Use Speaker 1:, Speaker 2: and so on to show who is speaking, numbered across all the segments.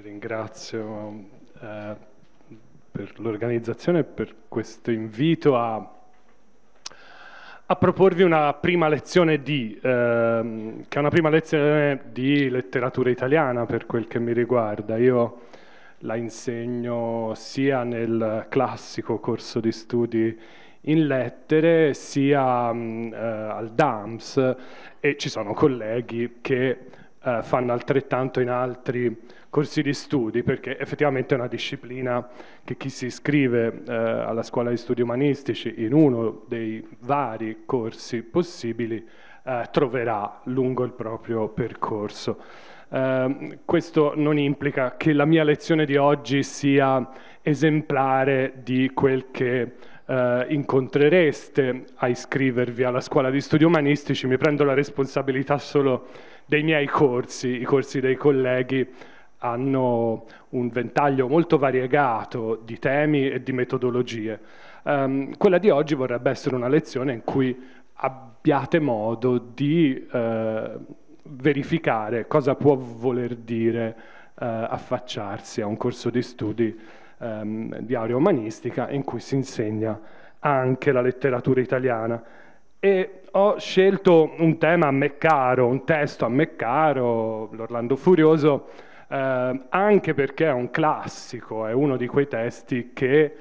Speaker 1: ringrazio eh, per l'organizzazione e per questo invito a, a, proporvi una prima lezione di, eh, che è una prima lezione di letteratura italiana per quel che mi riguarda. Io la insegno sia nel classico corso di studi in lettere sia mm, eh, al DAMS e ci sono colleghi che eh, fanno altrettanto in altri corsi di studi, perché effettivamente è una disciplina che chi si iscrive eh, alla scuola di studi umanistici in uno dei vari corsi possibili eh, troverà lungo il proprio percorso. Eh, questo non implica che la mia lezione di oggi sia esemplare di quel che Uh, incontrereste a iscrivervi alla scuola di studi umanistici, mi prendo la responsabilità solo dei miei corsi, i corsi dei colleghi hanno un ventaglio molto variegato di temi e di metodologie. Um, quella di oggi vorrebbe essere una lezione in cui abbiate modo di eh, verificare cosa può voler dire eh, affacciarsi a un corso di studi ehm, di area umanistica in cui si insegna anche la letteratura italiana. E ho scelto un tema a me caro, un testo a me caro, l'Orlando Furioso, eh, anche perché è un classico, è uno di quei testi che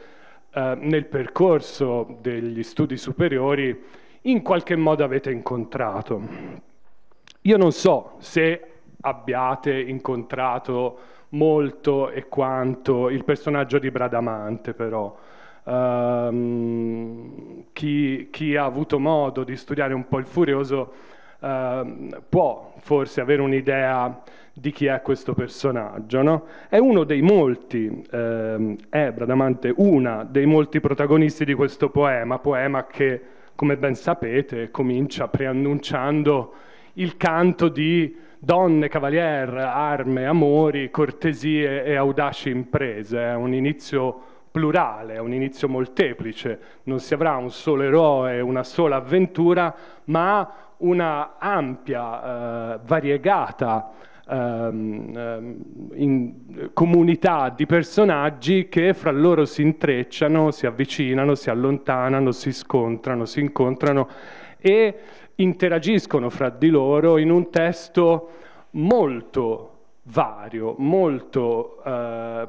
Speaker 1: eh, nel percorso degli studi superiori in qualche modo avete incontrato. Io non so se abbiate incontrato molto e quanto il personaggio di Bradamante però. Uh, chi, chi, ha avuto modo di studiare un po' il Furioso uh, può forse avere un'idea di chi è questo personaggio. No? È uno dei molti, ehm, è Bradamante una dei molti protagonisti di questo poema, poema che, come ben sapete, comincia preannunciando il canto di donne, cavalier, arme, amori, cortesie e audaci imprese. È un inizio plurale, è un inizio molteplice, non si avrà un solo eroe, una sola avventura, ma una ampia, eh, variegata Ehm, ehm, in comunità di personaggi che fra loro si intrecciano, si avvicinano, si allontanano, si scontrano, si incontrano e interagiscono fra di loro in un testo molto vario, molto eh,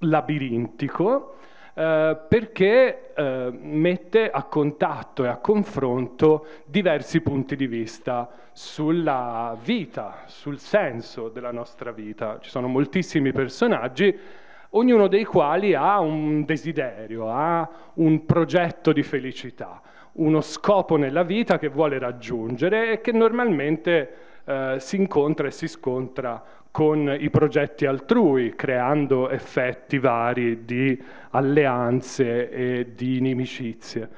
Speaker 1: labirintico, eh, perché eh, mette a contatto e a confronto diversi punti di vista sulla vita, sul senso della nostra vita. Ci sono moltissimi personaggi, ognuno dei quali ha un desiderio, ha un progetto di felicità, uno scopo nella vita che vuole raggiungere e che normalmente eh, si incontra e si scontra con i progetti altrui, creando effetti vari di alleanze e di inimicizie.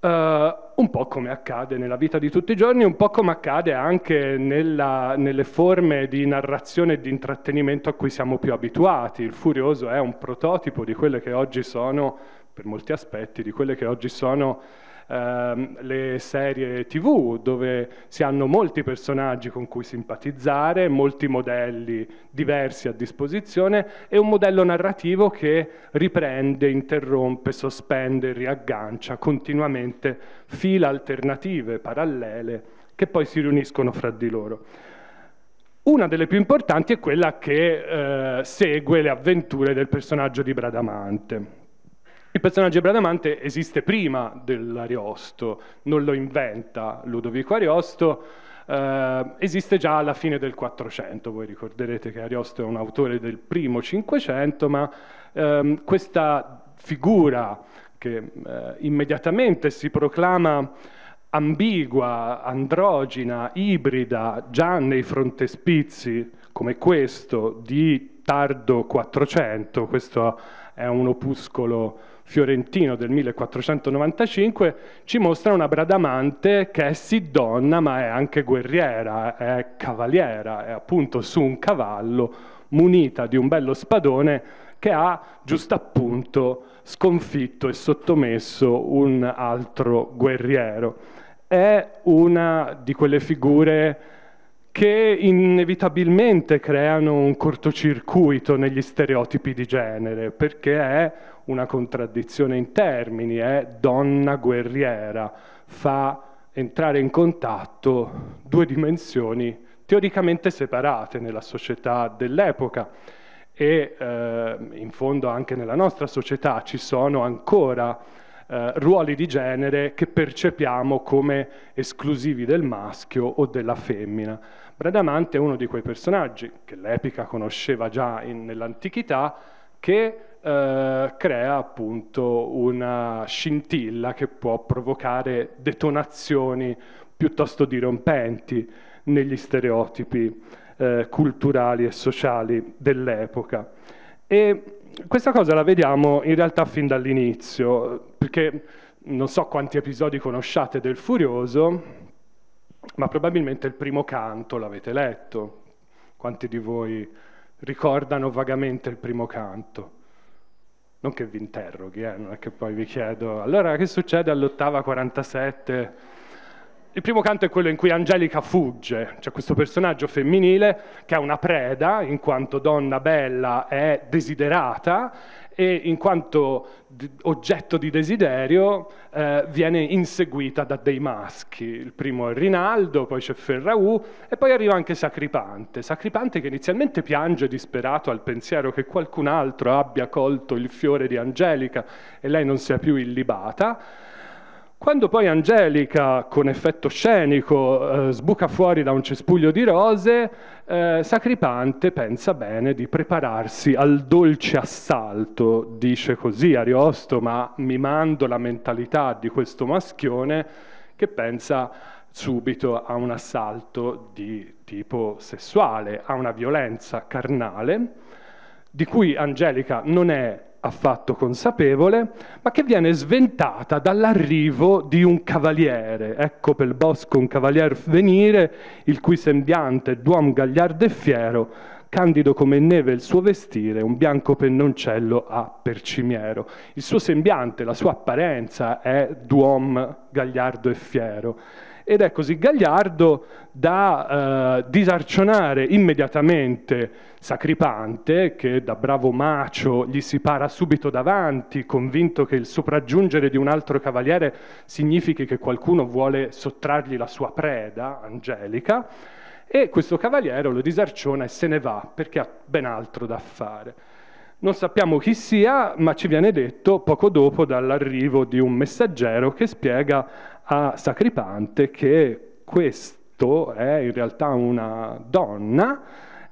Speaker 1: Uh, un po' come accade nella vita di tutti i giorni, un po' come accade anche nella, nelle forme di narrazione e di intrattenimento a cui siamo più abituati. Il Furioso è un prototipo di quelle che oggi sono, per molti aspetti, di quelle che oggi sono ehm, le serie tv dove si hanno molti personaggi con cui simpatizzare, molti modelli diversi a disposizione e un modello narrativo che riprende, interrompe, sospende, riaggancia continuamente fila alternative, parallele, che poi si riuniscono fra di loro. Una delle più importanti è quella che eh, segue le avventure del personaggio di Bradamante. Il personaggio di Bradamante esiste prima dell'Ariosto, non lo inventa Ludovico Ariosto, eh, esiste già alla fine del 400, voi ricorderete che Ariosto è un autore del primo 500, ma ehm, questa figura che eh, immediatamente si proclama ambigua, androgina, ibrida, già nei frontespizi come questo di tardo 400, questo è un opuscolo fiorentino del 1495 ci mostra una Bradamante che è sì donna ma è anche guerriera, è cavaliera, è appunto su un cavallo munita di un bello spadone che ha giusto appunto sconfitto e sottomesso un altro guerriero. È una di quelle figure che inevitabilmente creano un cortocircuito negli stereotipi di genere, perché è una contraddizione in termini, è donna guerriera, fa entrare in contatto due dimensioni teoricamente separate nella società dell'epoca e eh, in fondo anche nella nostra società ci sono ancora eh, ruoli di genere che percepiamo come esclusivi del maschio o della femmina. Bradamante è uno di quei personaggi che l'epica conosceva già nell'antichità che eh, crea appunto una scintilla che può provocare detonazioni piuttosto dirompenti negli stereotipi eh, culturali e sociali dell'epoca. E questa cosa la vediamo in realtà fin dall'inizio, perché non so quanti episodi conosciate del Furioso, ma probabilmente il primo canto l'avete letto. Quanti di voi ricordano vagamente il primo canto? Non che vi interroghi, eh, non è che poi vi chiedo, allora che succede all'ottava 47? Il primo canto è quello in cui Angelica fugge, c'è questo personaggio femminile che è una preda, in quanto donna bella è desiderata e in quanto oggetto di desiderio eh, viene inseguita da dei maschi. Il primo è Rinaldo, poi c'è Ferraù e poi arriva anche Sacripante. Sacripante che inizialmente piange disperato al pensiero che qualcun altro abbia colto il fiore di Angelica e lei non sia più illibata quando poi Angelica, con effetto scenico, eh, sbuca fuori da un cespuglio di rose, eh, Sacripante pensa bene di prepararsi al dolce assalto, dice così Ariosto, ma mimando la mentalità di questo maschione che pensa subito a un assalto di tipo sessuale, a una violenza carnale, di cui Angelica non è affatto consapevole, ma che viene sventata dall'arrivo di un cavaliere. Ecco pel bosco un cavalier venire, il cui sembiante d'uom gagliardo e fiero, candido come neve il suo vestire, un bianco pennoncello ha per cimiero. Il suo sembiante, la sua apparenza è d'uom gagliardo e fiero ed è così gagliardo da eh, disarcionare immediatamente Sacripante, che da bravo macio gli si para subito davanti, convinto che il sopraggiungere di un altro cavaliere significhi che qualcuno vuole sottrargli la sua preda, Angelica, e questo cavaliere lo disarciona e se ne va perché ha ben altro da fare. Non sappiamo chi sia, ma ci viene detto poco dopo dall'arrivo di un messaggero che spiega a Sacripante che questo è in realtà una donna,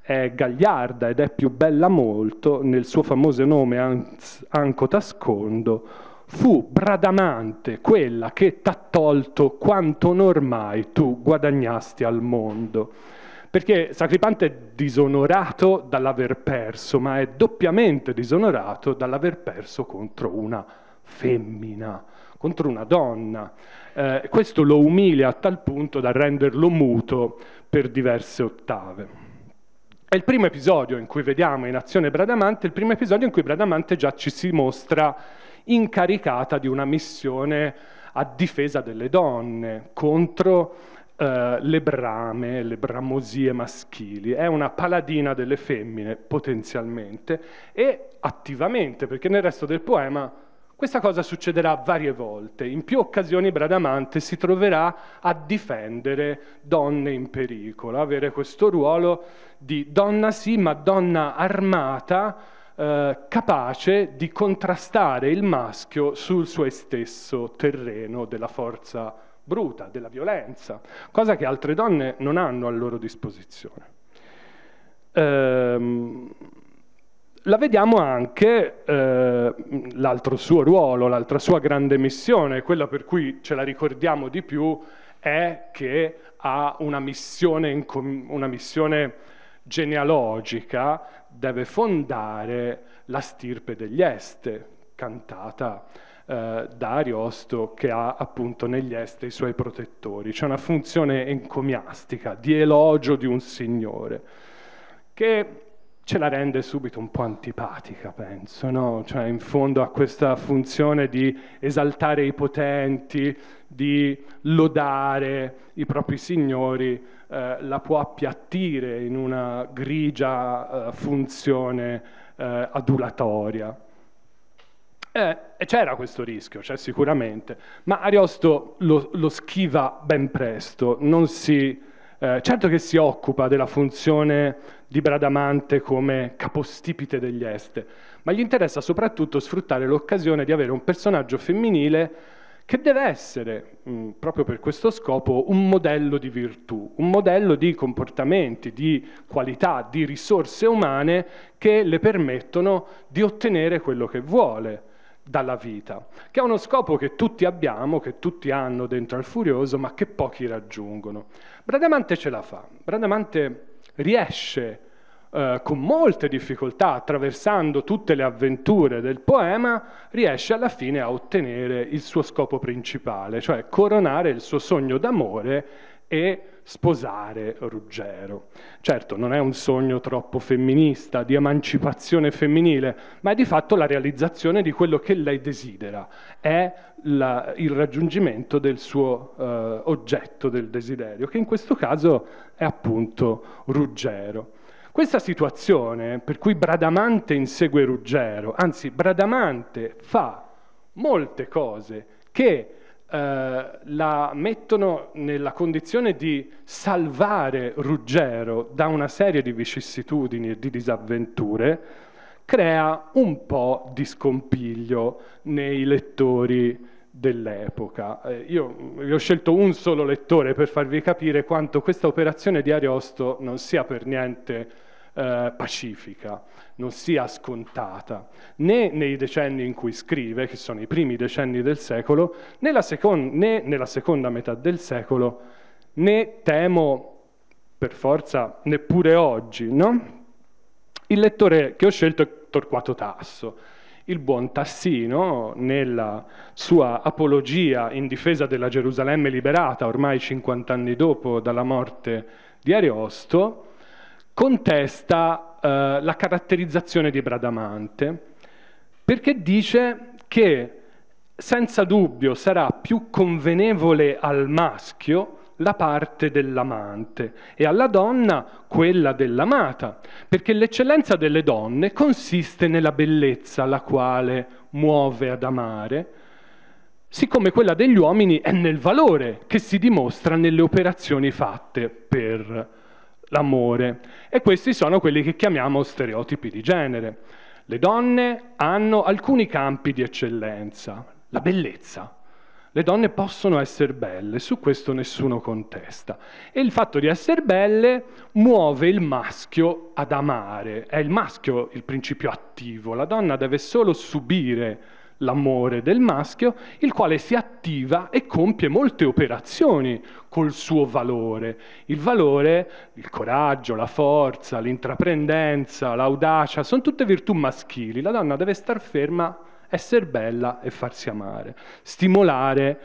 Speaker 1: è gagliarda ed è più bella molto, nel suo famoso nome An- Anco Tascondo, fu bradamante quella che t'ha tolto quanto ormai tu guadagnasti al mondo. Perché Sacripante è disonorato dall'aver perso, ma è doppiamente disonorato dall'aver perso contro una femmina contro una donna. Eh, questo lo umilia a tal punto da renderlo muto per diverse ottave. È il primo episodio in cui vediamo in azione Bradamante, il primo episodio in cui Bradamante già ci si mostra incaricata di una missione a difesa delle donne contro eh, le brame, le bramosie maschili. È una paladina delle femmine potenzialmente e attivamente, perché nel resto del poema questa cosa succederà varie volte, in più occasioni Bradamante si troverà a difendere donne in pericolo, avere questo ruolo di donna sì, ma donna armata, eh, capace di contrastare il maschio sul suo stesso terreno della forza bruta, della violenza, cosa che altre donne non hanno a loro disposizione. Ehm, la vediamo anche eh, l'altro suo ruolo, l'altra sua grande missione, quella per cui ce la ricordiamo di più, è che ha una missione, com- una missione genealogica, deve fondare la stirpe degli Este, cantata eh, da Ariosto che ha appunto negli Este i suoi protettori. C'è una funzione encomiastica, di elogio di un signore, che ce la rende subito un po' antipatica, penso, no? Cioè, in fondo ha questa funzione di esaltare i potenti, di lodare i propri signori, eh, la può appiattire in una grigia eh, funzione eh, adulatoria. Eh, e c'era questo rischio, cioè, sicuramente, ma Ariosto lo, lo schiva ben presto, si, eh, certo che si occupa della funzione di Bradamante come capostipite degli Est, ma gli interessa soprattutto sfruttare l'occasione di avere un personaggio femminile che deve essere, mh, mm, proprio per questo scopo, un modello di virtù, un modello di comportamenti, di qualità, di risorse umane che le permettono di ottenere quello che vuole dalla vita, che è uno scopo che tutti abbiamo, che tutti hanno dentro al Furioso, ma che pochi raggiungono. Bradamante ce la fa. Bradamante riesce eh, con molte difficoltà, attraversando tutte le avventure del poema, riesce alla fine a ottenere il suo scopo principale, cioè coronare il suo sogno d'amore e sposare Ruggero. Certo, non è un sogno troppo femminista, di emancipazione femminile, ma è di fatto la realizzazione di quello che lei desidera, è la, il raggiungimento del suo eh, oggetto del desiderio, che in questo caso è appunto Ruggero. Questa situazione per cui Bradamante insegue Ruggero, anzi Bradamante fa molte cose che eh, la mettono nella condizione di salvare Ruggero da una serie di vicissitudini e di disavventure, crea un po' di scompiglio nei lettori dell'epoca. Eh, io vi ho scelto un solo lettore per farvi capire quanto questa operazione di Ariosto non sia per niente eh, pacifica, non sia scontata, né nei decenni in cui scrive, che sono i primi decenni del secolo, né, secon- né nella seconda metà del secolo, né temo per forza neppure oggi, no? Il lettore che ho scelto è Torquato Tasso. Il buon Tassino, nella sua apologia in difesa della Gerusalemme liberata ormai 50 anni dopo dalla morte di Ariosto, contesta eh, la caratterizzazione di Bradamante perché dice che senza dubbio sarà più convenevole al maschio la parte dell'amante e alla donna quella dell'amata, perché l'eccellenza delle donne consiste nella bellezza la quale muove ad amare, siccome quella degli uomini è nel valore che si dimostra nelle operazioni fatte per l'amore. E questi sono quelli che chiamiamo stereotipi di genere. Le donne hanno alcuni campi di eccellenza, la bellezza. Le donne possono essere belle, su questo nessuno contesta. E il fatto di essere belle muove il maschio ad amare. È il maschio il principio attivo, la donna deve solo subire l'amore del maschio, il quale si attiva e compie molte operazioni col suo valore. Il valore, il coraggio, la forza, l'intraprendenza, l'audacia, sono tutte virtù maschili. La donna deve star ferma, essere bella e farsi amare, stimolare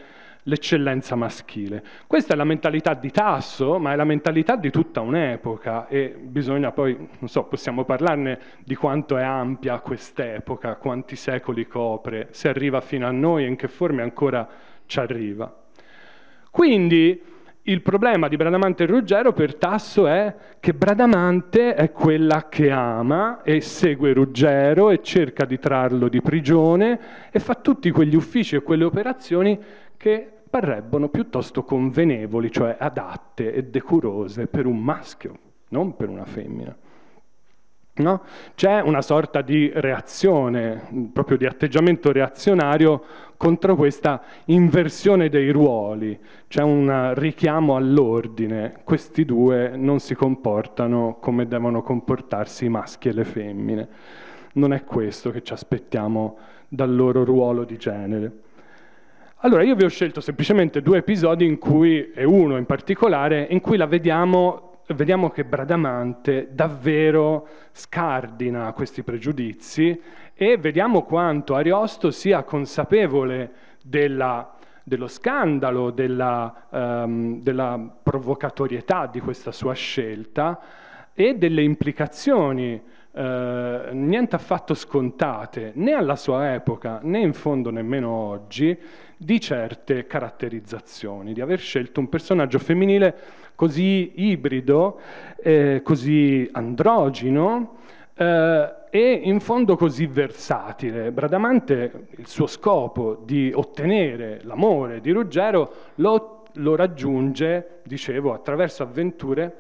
Speaker 1: l'eccellenza maschile. Questa è la mentalità di Tasso, ma è la mentalità di tutta un'epoca e bisogna poi, non so, possiamo parlarne di quanto è ampia quest'epoca, quanti secoli copre, se arriva fino a noi e in che forme ancora ci arriva. Quindi il problema di Bradamante e Ruggero per Tasso è che Bradamante è quella che ama e segue Ruggero e cerca di trarlo di prigione e fa tutti quegli uffici e quelle operazioni che parrebbero piuttosto convenevoli, cioè adatte e decurose per un maschio, non per una femmina. No? C'è una sorta di reazione, proprio di atteggiamento reazionario contro questa inversione dei ruoli, c'è un richiamo all'ordine, questi due non si comportano come devono comportarsi i maschi e le femmine. Non è questo che ci aspettiamo dal loro ruolo di genere. Allora, io vi ho scelto semplicemente due episodi in cui, e uno in particolare, in cui la vediamo vediamo che Bradamante davvero scardina questi pregiudizi e vediamo quanto Ariosto sia consapevole della, dello scandalo, della, um, della provocatorietà di questa sua scelta e delle implicazioni eh, niente affatto scontate né alla sua epoca né in fondo nemmeno oggi di certe caratterizzazioni, di aver scelto un personaggio femminile così ibrido, eh, così androgino eh, e in fondo così versatile. Bradamante, il suo scopo di ottenere l'amore di Ruggero, lo, lo raggiunge, dicevo, attraverso avventure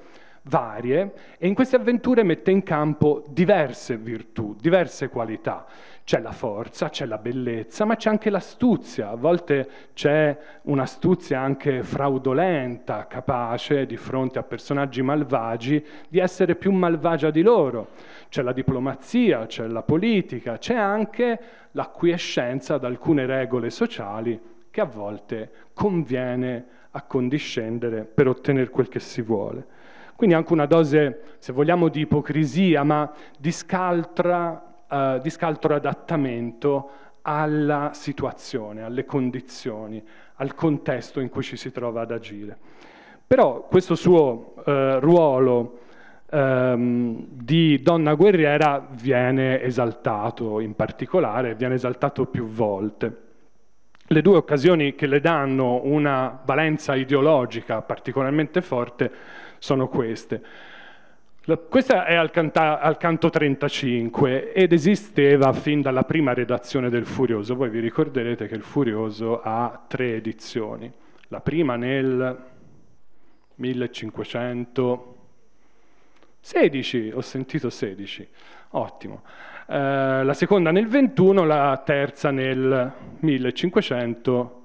Speaker 1: varie e in queste avventure mette in campo diverse virtù, diverse qualità. C'è la forza, c'è la bellezza, ma c'è anche l'astuzia, a volte c'è un'astuzia anche fraudolenta, capace di fronte a personaggi malvagi di essere più malvagia di loro. C'è la diplomazia, c'è la politica, c'è anche l'acquiescenza ad alcune regole sociali che a volte conviene accondiscendere per ottenere quel che si vuole. Quindi anche una dose, se vogliamo, di ipocrisia, ma di scaltra eh, di scaltro adattamento alla situazione, alle condizioni, al contesto in cui ci si trova ad agire. Però questo suo eh, ruolo ehm, di donna guerriera viene esaltato in particolare, viene esaltato più volte. Le due occasioni che le danno una valenza ideologica particolarmente forte sono queste. La, questa è al, canta, al, canto 35 ed esisteva fin dalla prima redazione del Furioso. Voi vi ricorderete che il Furioso ha tre edizioni. La prima nel 1516, ho sentito 16, ottimo. Eh, la seconda nel 21, la terza nel 1516.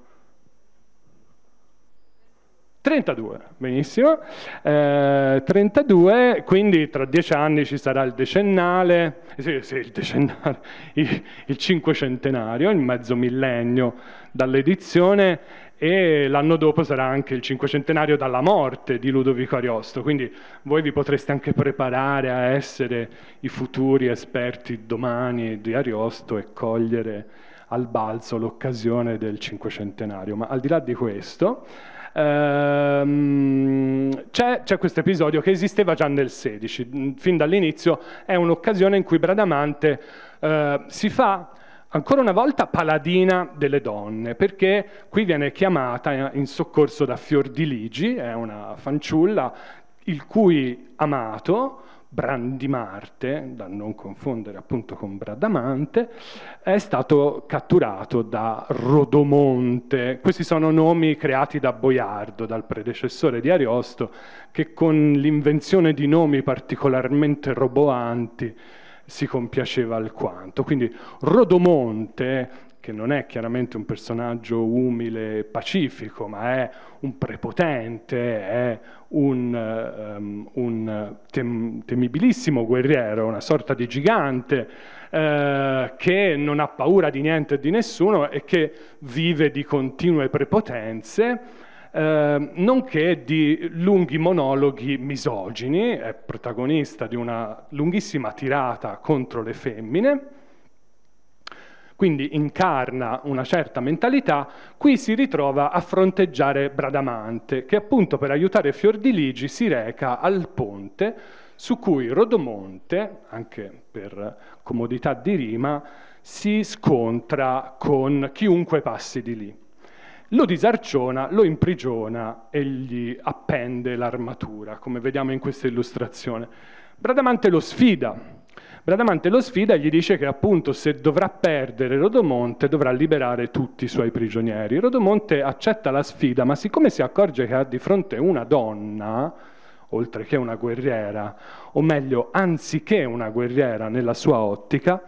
Speaker 1: 32, benissimo. Eh, 32, quindi tra dieci anni ci sarà il decennale, eh, sì, sì, il decennale, il, il cinquecentenario, il mezzo millennio dall'edizione e l'anno dopo sarà anche il cinquecentenario dalla morte di Ludovico Ariosto, quindi voi vi potreste anche preparare a essere i futuri esperti domani di Ariosto e cogliere al balzo l'occasione del cinquecentenario. Ma al di là di questo, Ehm, c'è, c'è questo episodio che esisteva già nel 16, mm, fin dall'inizio è un'occasione in cui Bradamante eh, si fa ancora una volta paladina delle donne, perché qui viene chiamata in soccorso da Fiordiligi, è una fanciulla il cui amato Brandimarte, da non confondere appunto con Bradamante, è stato catturato da Rodomonte. Questi sono nomi creati da Boiardo, dal predecessore di Ariosto, che con l'invenzione di nomi particolarmente roboanti si compiaceva alquanto. Quindi Rodomonte che non è chiaramente un personaggio umile e pacifico, ma è un prepotente, è un un, um, un tem temibilissimo guerriero, una sorta di gigante eh, che non ha paura di niente e di nessuno e che vive di continue prepotenze, eh, nonché di lunghi monologhi misogini, è protagonista di una lunghissima tirata contro le femmine quindi incarna una certa mentalità, qui si ritrova a fronteggiare Bradamante, che appunto per aiutare Fiordiligi si reca al ponte su cui Rodomonte, anche per comodità di rima, si scontra con chiunque passi di lì. Lo disarciona, lo imprigiona e gli appende l'armatura, come vediamo in questa illustrazione. Bradamante lo sfida, Bradamante lo sfida e gli dice che appunto se dovrà perdere Rodomonte dovrà liberare tutti i suoi prigionieri. Rodomonte accetta la sfida, ma siccome si accorge che ha di fronte una donna, oltre che una guerriera, o meglio, anziché una guerriera nella sua ottica,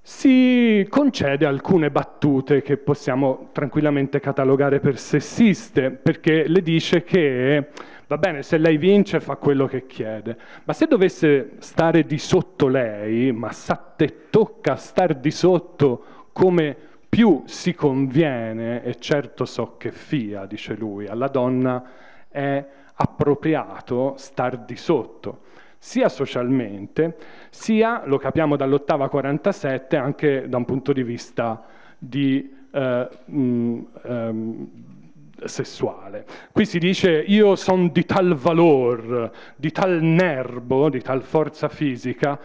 Speaker 1: si concede alcune battute che possiamo tranquillamente catalogare per sessiste, perché le dice che Va bene, se lei vince fa quello che chiede, ma se dovesse stare di sotto lei, ma sa te tocca star di sotto come più si conviene, e certo so che fia, dice lui, alla donna è appropriato star di sotto, sia socialmente, sia, lo capiamo dall'ottava 47, anche da un punto di vista di, eh, mh, ehm, sessuale. Qui si dice io sono di tal valor, di tal nerbo, di tal forza fisica,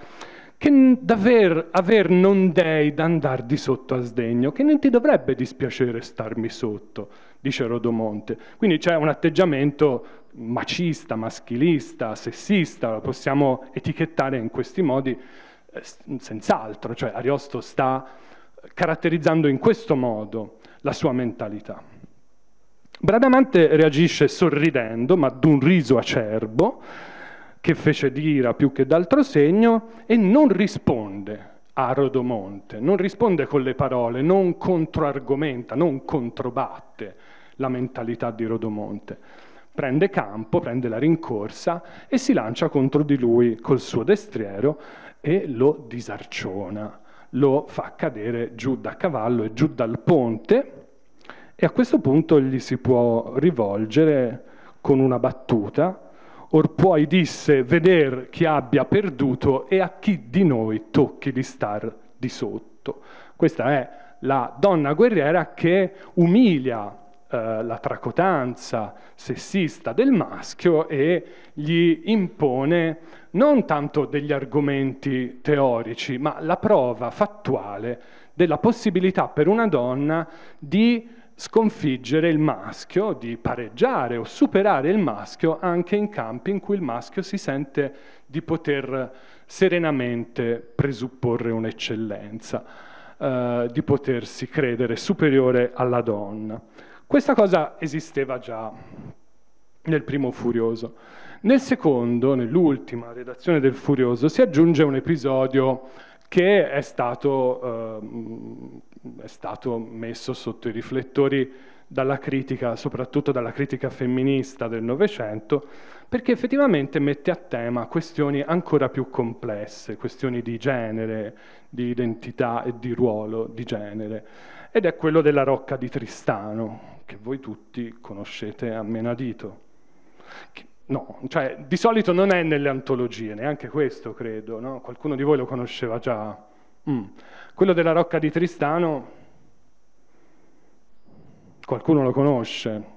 Speaker 1: che d'aver aver non dei d'andar di sotto a sdegno, che non ti dovrebbe dispiacere starmi sotto, dice Rodomonte. Quindi c'è un atteggiamento macista, maschilista, sessista, lo possiamo etichettare in questi modi, eh, senz'altro, cioè Ariosto sta caratterizzando in questo modo la sua mentalità. Bradamante reagisce sorridendo, ma d'un riso acerbo, che fece d'ira più che d'altro segno, e non risponde a Rodomonte, non risponde con le parole, non controargomenta, non controbatte la mentalità di Rodomonte. Prende campo, prende la rincorsa e si lancia contro di lui col suo destriero e lo disarciona, lo fa cadere giù da cavallo e giù dal ponte e a questo punto gli si può rivolgere con una battuta, or puoi disse veder chi abbia perduto e a chi di noi tocchi di star di sotto. Questa è la donna guerriera che umilia eh, la tracotanza sessista del maschio e gli impone non tanto degli argomenti teorici, ma la prova fattuale della possibilità per una donna di sconfiggere il maschio, di pareggiare o superare il maschio anche in campi in cui il maschio si sente di poter serenamente presupporre un'eccellenza, eh, di potersi credere superiore alla donna. Questa cosa esisteva già nel primo Furioso. Nel secondo, nell'ultima redazione del Furioso, si aggiunge un episodio che è stato, eh, è stato messo sotto i riflettori dalla critica, soprattutto dalla critica femminista del Novecento, perché effettivamente mette a tema questioni ancora più complesse, questioni di genere, di identità e di ruolo di genere. Ed è quello della Rocca di Tristano, che voi tutti conoscete a menadito. Che No, cioè di solito non è nelle antologie, neanche questo credo, no? qualcuno di voi lo conosceva già. Mm. Quello della Rocca di Tristano, qualcuno lo conosce.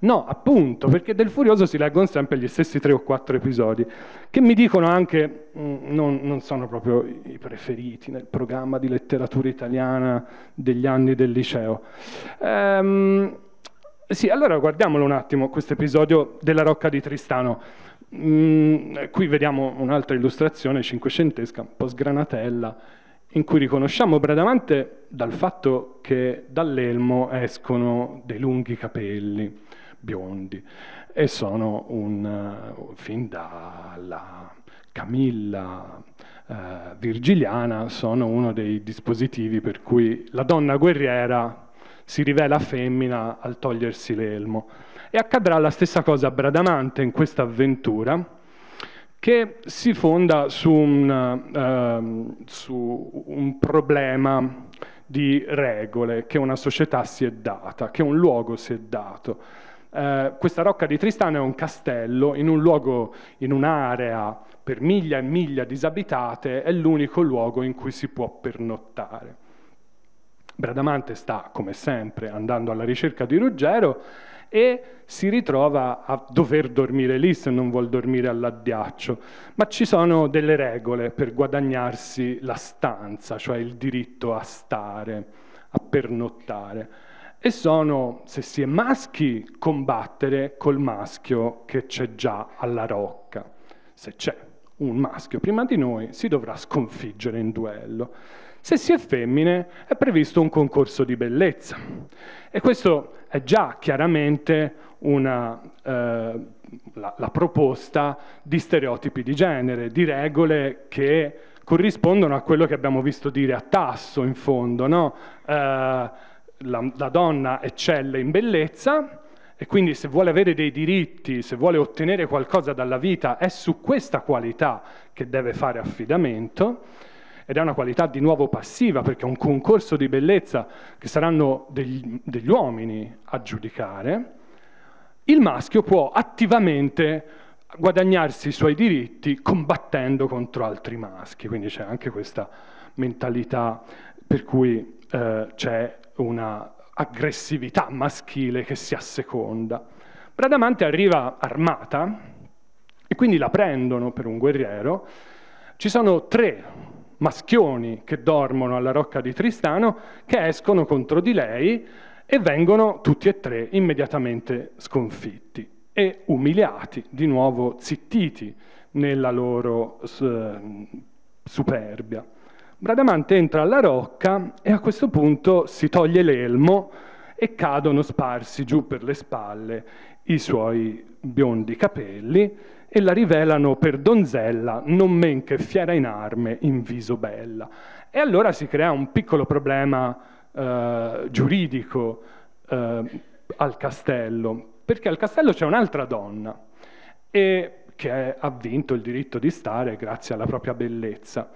Speaker 1: No, appunto, perché del Furioso si leggono sempre gli stessi tre o quattro episodi, che mi dicono anche mh, mm, non, non, sono proprio i preferiti nel programma di letteratura italiana degli anni del liceo. Ehm, sì, allora guardiamolo un attimo questo episodio della Rocca di Tristano. Mm, qui vediamo un'altra illustrazione cinquecentesca, un po' sgranatella, in cui riconosciamo Bradamante dal fatto che dall'elmo escono dei lunghi capelli biondi e sono un, eh, fin dalla Camilla eh, Virgiliana sono uno dei dispositivi per cui la donna guerriera si rivela femmina al togliersi l'elmo. E accadrà la stessa cosa a Bradamante in questa avventura, che si fonda su un, eh, su un problema di regole che una società si è data, che un luogo si è dato. Eh, questa Rocca di Tristano è un castello in un luogo, in un'area per miglia e miglia disabitate, è l'unico luogo in cui si può pernottare. Bradamante sta, come sempre, andando alla ricerca di Ruggero e si ritrova a dover dormire lì se non vuol dormire all'addiaccio. Ma ci sono delle regole per guadagnarsi la stanza, cioè il diritto a stare, a pernottare. E sono, se si è maschi, combattere col maschio che c'è già alla rocca. Se c'è un maschio prima di noi, si dovrà sconfiggere in duello. Se si è femmine è previsto un concorso di bellezza. E questo è già chiaramente una, eh, la, la proposta di stereotipi di genere, di regole che corrispondono a quello che abbiamo visto dire a Tasso in fondo, no? eh, la, la, donna eccelle in bellezza e quindi se vuole avere dei diritti, se vuole ottenere qualcosa dalla vita, è su questa qualità che deve fare affidamento ed è una qualità di nuovo passiva perché è un concorso di bellezza che saranno degli, degli uomini a giudicare, il maschio può attivamente guadagnarsi i suoi diritti combattendo contro altri maschi, quindi c'è anche questa mentalità per cui eh, c'è un'aggressività maschile che si asseconda. Bradamante arriva armata e quindi la prendono per un guerriero. Ci sono tre maschioni che dormono alla Rocca di Tristano che escono contro di lei e vengono tutti e tre immediatamente sconfitti e umiliati, di nuovo zittiti nella loro eh, superbia. Bradamante entra alla rocca e a questo punto si toglie l'elmo e cadono sparsi giù per le spalle i suoi biondi capelli e la rivelano per donzella, non men che fiera in arme, in viso bella. E allora si crea un piccolo problema eh, giuridico eh, al castello, perché al castello c'è un'altra donna e, che è, ha vinto il diritto di stare grazie alla propria bellezza.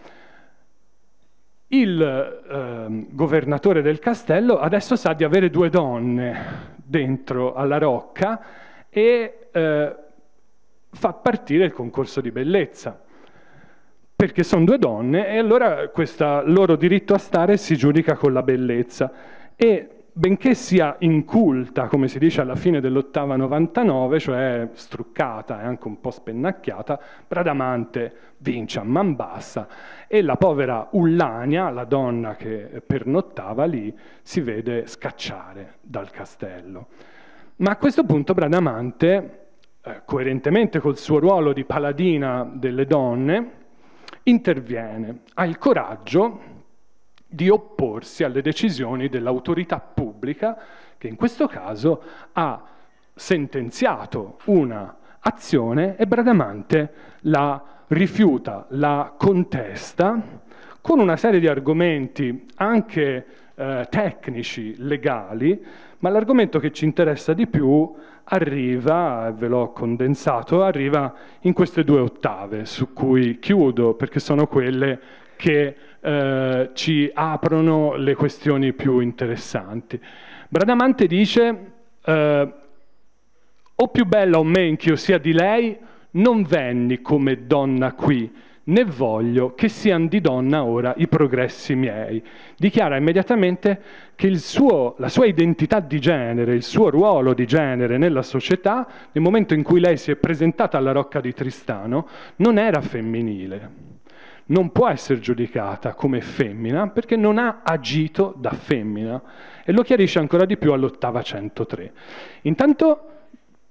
Speaker 1: Il eh, governatore del castello adesso sa di avere due donne dentro alla rocca e eh, fa partire il concorso di bellezza, perché sono due donne e allora questo loro diritto a stare si giudica con la bellezza. E benché sia inculta, come si dice alla fine dell'ottava 99, cioè struccata e anche un po' spennacchiata, Bradamante vince a man bassa e la povera Ullania, la donna che pernottava lì, si vede scacciare dal castello. Ma a questo punto Bradamante eh, coerentemente col suo ruolo di paladina delle donne, interviene, ha il coraggio di opporsi alle decisioni dell'autorità pubblica che in questo caso ha sentenziato una azione e Bradamante la rifiuta, la contesta con una serie di argomenti anche eh, tecnici, legali, ma l'argomento che ci interessa di più arriva, ve l'ho condensato, arriva in queste due ottave su cui chiudo perché sono quelle che eh, ci aprono le questioni più interessanti. Bradamante dice eh, o più bella o men che io sia di lei, non venni come donna qui, né voglio che siano di donna ora i progressi miei. Dichiara immediatamente che suo, la sua identità di genere, il suo ruolo di genere nella società, nel momento in cui lei si è presentata alla Rocca di Tristano, non era femminile. Non può essere giudicata come femmina perché non ha agito da femmina e lo chiarisce ancora di più all'ottava 103. Intanto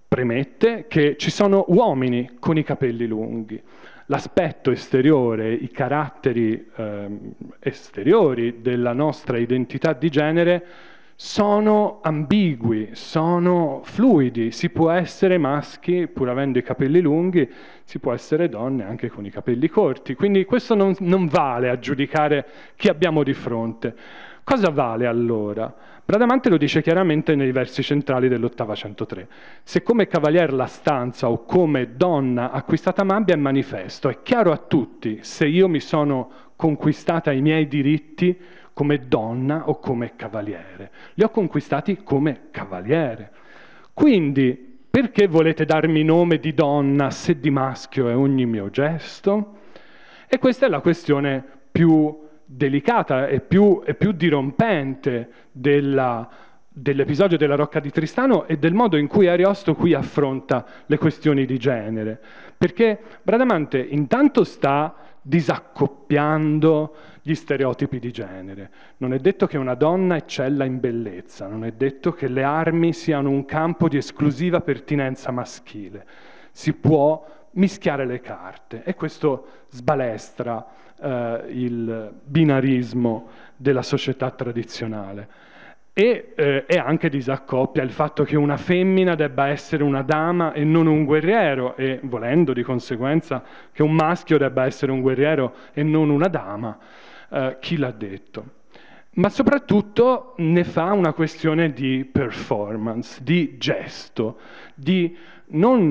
Speaker 1: premette che ci sono uomini con i capelli lunghi l'aspetto esteriore, i caratteri eh, esteriori della nostra identità di genere sono ambigui, sono fluidi, si può essere maschi pur avendo i capelli lunghi, si può essere donne anche con i capelli corti, quindi questo non, non vale a giudicare chi abbiamo di fronte. Cosa vale allora? Bradamante lo dice chiaramente nei versi centrali dell'ottava 103. Se come cavalier la stanza o come donna acquistata Mambia è manifesto, è chiaro a tutti se io mi sono conquistata i miei diritti come donna o come cavaliere. Li ho conquistati come cavaliere. Quindi, perché volete darmi nome di donna se di maschio è ogni mio gesto? E questa è la questione più importante delicata e più, e più dirompente della, dell'episodio della Rocca di Tristano e del modo in cui Ariosto qui affronta le questioni di genere. Perché Bradamante intanto sta disaccoppiando gli stereotipi di genere. Non è detto che una donna eccella in bellezza, non è detto che le armi siano un campo di esclusiva pertinenza maschile. Si può mischiare le carte e questo sbalestra eh, il binarismo della società tradizionale. E, eh, e anche disaccoppia il fatto che una femmina debba essere una dama e non un guerriero, e volendo di conseguenza che un maschio debba essere un guerriero e non una dama. Eh, chi l'ha detto? ma soprattutto ne fa una questione di performance, di gesto, di non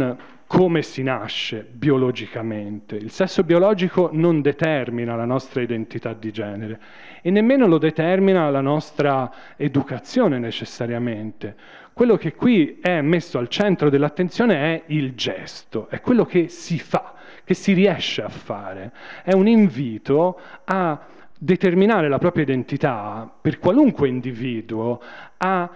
Speaker 1: come si nasce biologicamente. Il sesso biologico non determina la nostra identità di genere e nemmeno lo determina la nostra educazione necessariamente. Quello che qui è messo al centro dell'attenzione è il gesto, è quello che si fa, che si riesce a fare. È un invito a determinare la propria identità per qualunque individuo, a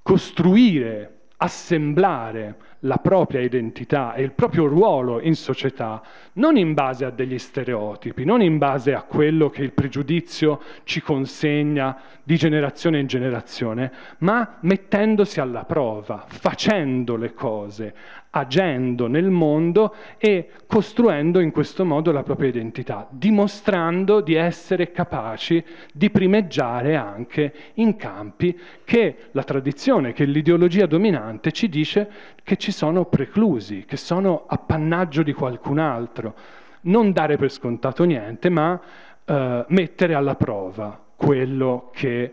Speaker 1: costruire, assemblare, la propria identità e il proprio ruolo in società non in base a degli stereotipi, non in base a quello che il pregiudizio ci consegna di generazione in generazione, ma mettendosi alla prova, facendo le cose, agendo nel mondo e costruendo in questo modo la propria identità, dimostrando di essere capaci di primeggiare anche in campi che la tradizione, che l'ideologia dominante ci dice che ci sono preclusi, che sono appannaggio di qualcun altro. Non dare per scontato niente, ma eh, mettere alla prova quello che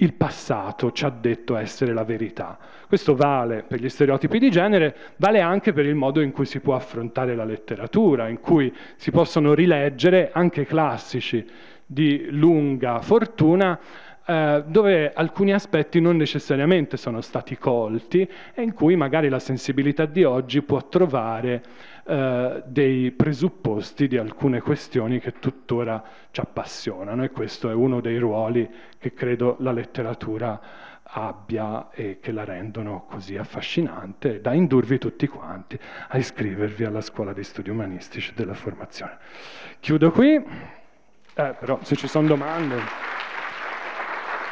Speaker 1: il passato ci ha detto essere la verità. Questo vale per gli stereotipi di genere, vale anche per il modo in cui si può affrontare la letteratura, in cui si possono rileggere anche classici di lunga fortuna eh, dove alcuni aspetti non necessariamente sono stati colti e in cui magari la sensibilità di oggi può trovare eh, dei presupposti di alcune questioni che tuttora ci appassionano e questo è uno dei ruoli che credo la letteratura abbia e che la rendono così affascinante da indurvi tutti quanti a iscrivervi alla scuola di studi umanistici della formazione. Chiudo qui, eh, però se ci sono domande...